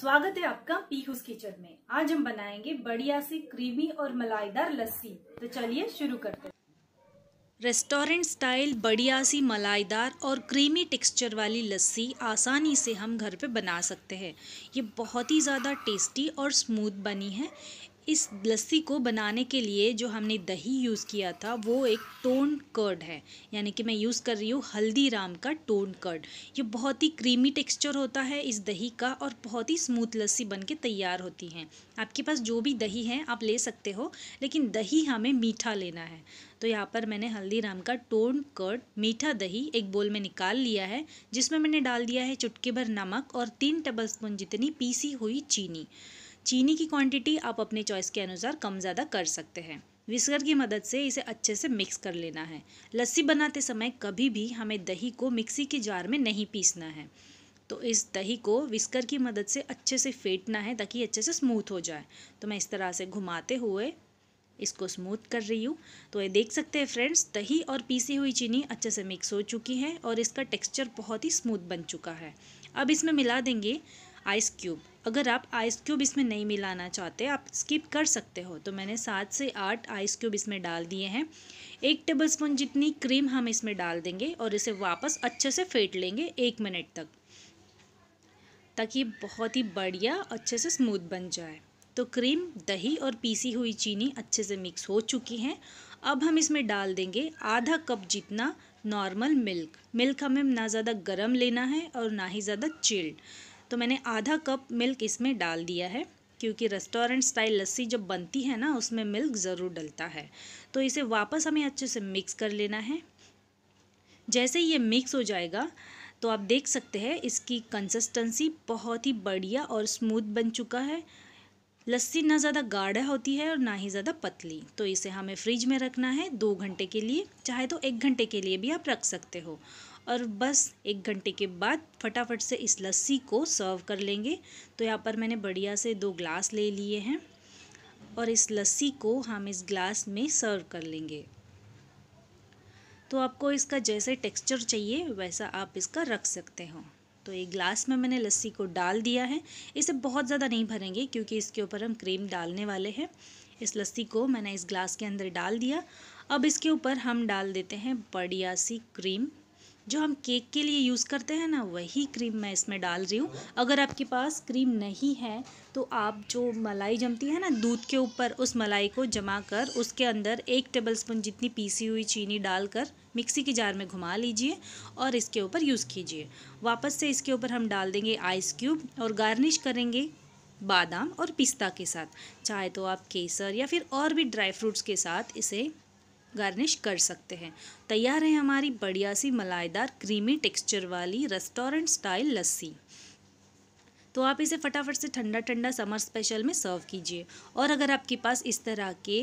स्वागत है आपका पीहूस किचन में आज हम बनाएंगे बढ़िया सी क्रीमी और मलाईदार लस्सी तो चलिए शुरू करते हैं रेस्टोरेंट स्टाइल बढ़िया सी मलाईदार और क्रीमी टेक्सचर वाली लस्सी आसानी से हम घर पे बना सकते हैं ये बहुत ही ज़्यादा टेस्टी और स्मूथ बनी है इस लस्सी को बनाने के लिए जो हमने दही यूज़ किया था वो एक टोन कर्ड है यानी कि मैं यूज़ कर रही हूँ हल्दीराम का टोन कर्ड ये बहुत ही क्रीमी टेक्सचर होता है इस दही का और बहुत ही स्मूथ लस्सी बन के तैयार होती हैं आपके पास जो भी दही है आप ले सकते हो लेकिन दही हमें मीठा लेना है तो यहाँ पर मैंने हल्दीराम का टोन कर्ड मीठा दही एक बोल में निकाल लिया है जिसमें मैंने डाल दिया है चुटकी भर नमक और तीन स्पून जितनी पीसी हुई चीनी चीनी की क्वांटिटी आप अपने चॉइस के अनुसार कम ज़्यादा कर सकते हैं विस्कर की मदद से इसे अच्छे से मिक्स कर लेना है लस्सी बनाते समय कभी भी हमें दही को मिक्सी के जार में नहीं पीसना है तो इस दही को विस्कर की मदद से अच्छे से फेंटना है ताकि अच्छे से स्मूथ हो जाए तो मैं इस तरह से घुमाते हुए इसको स्मूथ कर रही हूँ तो ये देख सकते हैं फ्रेंड्स दही और पीसी हुई चीनी अच्छे से मिक्स हो चुकी है और इसका टेक्सचर बहुत ही स्मूथ बन चुका है अब इसमें मिला देंगे आइस क्यूब अगर आप आइस क्यूब इसमें नहीं मिलाना चाहते आप स्किप कर सकते हो तो मैंने सात से आठ आइस क्यूब इसमें डाल दिए हैं एक टेबलस्पून जितनी क्रीम हम इसमें डाल देंगे और इसे वापस अच्छे से फेंट लेंगे एक मिनट तक ताकि बहुत ही बढ़िया अच्छे से स्मूथ बन जाए तो क्रीम दही और पीसी हुई चीनी अच्छे से मिक्स हो चुकी है अब हम इसमें डाल देंगे आधा कप जितना नॉर्मल मिल्क मिल्क हमें ना ज़्यादा गर्म लेना है और ना ही ज़्यादा चिल्ड तो मैंने आधा कप मिल्क इसमें डाल दिया है क्योंकि रेस्टोरेंट स्टाइल लस्सी जब बनती है ना उसमें मिल्क ज़रूर डलता है तो इसे वापस हमें अच्छे से मिक्स कर लेना है जैसे ये मिक्स हो जाएगा तो आप देख सकते हैं इसकी कंसिस्टेंसी बहुत ही बढ़िया और स्मूथ बन चुका है लस्सी ना ज़्यादा गाढ़ा होती है और ना ही ज़्यादा पतली तो इसे हमें फ्रिज में रखना है दो घंटे के लिए चाहे तो एक घंटे के लिए भी आप रख सकते हो और बस एक घंटे के बाद फटाफट से इस लस्सी को सर्व कर लेंगे तो यहाँ पर मैंने बढ़िया से दो ग्लास ले लिए हैं और इस लस्सी को हम इस ग्लास में सर्व कर लेंगे तो आपको इसका जैसे टेक्सचर चाहिए वैसा आप इसका रख सकते हो तो एक ग्लास में मैंने लस्सी को डाल दिया है इसे बहुत ज़्यादा नहीं भरेंगे क्योंकि इसके ऊपर हम क्रीम डालने वाले हैं इस लस्सी को मैंने इस ग्लास के अंदर डाल दिया अब इसके ऊपर हम डाल देते हैं बढ़िया सी क्रीम जो हम केक के लिए यूज़ करते हैं ना वही क्रीम मैं इसमें डाल रही हूँ अगर आपके पास क्रीम नहीं है तो आप जो मलाई जमती है ना दूध के ऊपर उस मलाई को जमा कर उसके अंदर एक टेबलस्पून जितनी पीसी हुई चीनी डालकर मिक्सी के जार में घुमा लीजिए और इसके ऊपर यूज़ कीजिए वापस से इसके ऊपर हम डाल देंगे आइस क्यूब और गार्निश करेंगे बादाम और पिस्ता के साथ चाहे तो आप केसर या फिर और भी ड्राई फ्रूट्स के साथ इसे गार्निश कर सकते हैं तैयार है हमारी बढ़िया सी मलाईदार क्रीमी टेक्सचर वाली रेस्टोरेंट स्टाइल लस्सी तो आप इसे फटाफट से ठंडा ठंडा समर स्पेशल में सर्व कीजिए और अगर आपके पास इस तरह के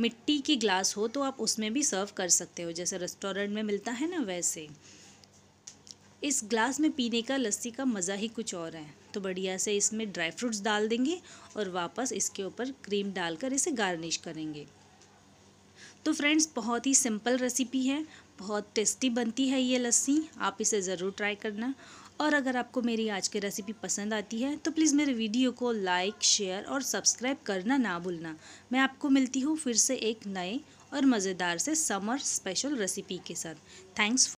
मिट्टी के ग्लास हो तो आप उसमें भी सर्व कर सकते हो जैसे रेस्टोरेंट में मिलता है ना वैसे इस ग्लास में पीने का लस्सी का मज़ा ही कुछ और है तो बढ़िया से इसमें ड्राई फ्रूट्स डाल देंगे और वापस इसके ऊपर क्रीम डालकर इसे गार्निश करेंगे तो फ्रेंड्स बहुत ही सिंपल रेसिपी है बहुत टेस्टी बनती है ये लस्सी आप इसे ज़रूर ट्राई करना और अगर आपको मेरी आज की रेसिपी पसंद आती है तो प्लीज़ मेरे वीडियो को लाइक शेयर और सब्सक्राइब करना ना भूलना मैं आपको मिलती हूँ फिर से एक नए और मज़ेदार से समर स्पेशल रेसिपी के साथ थैंक्स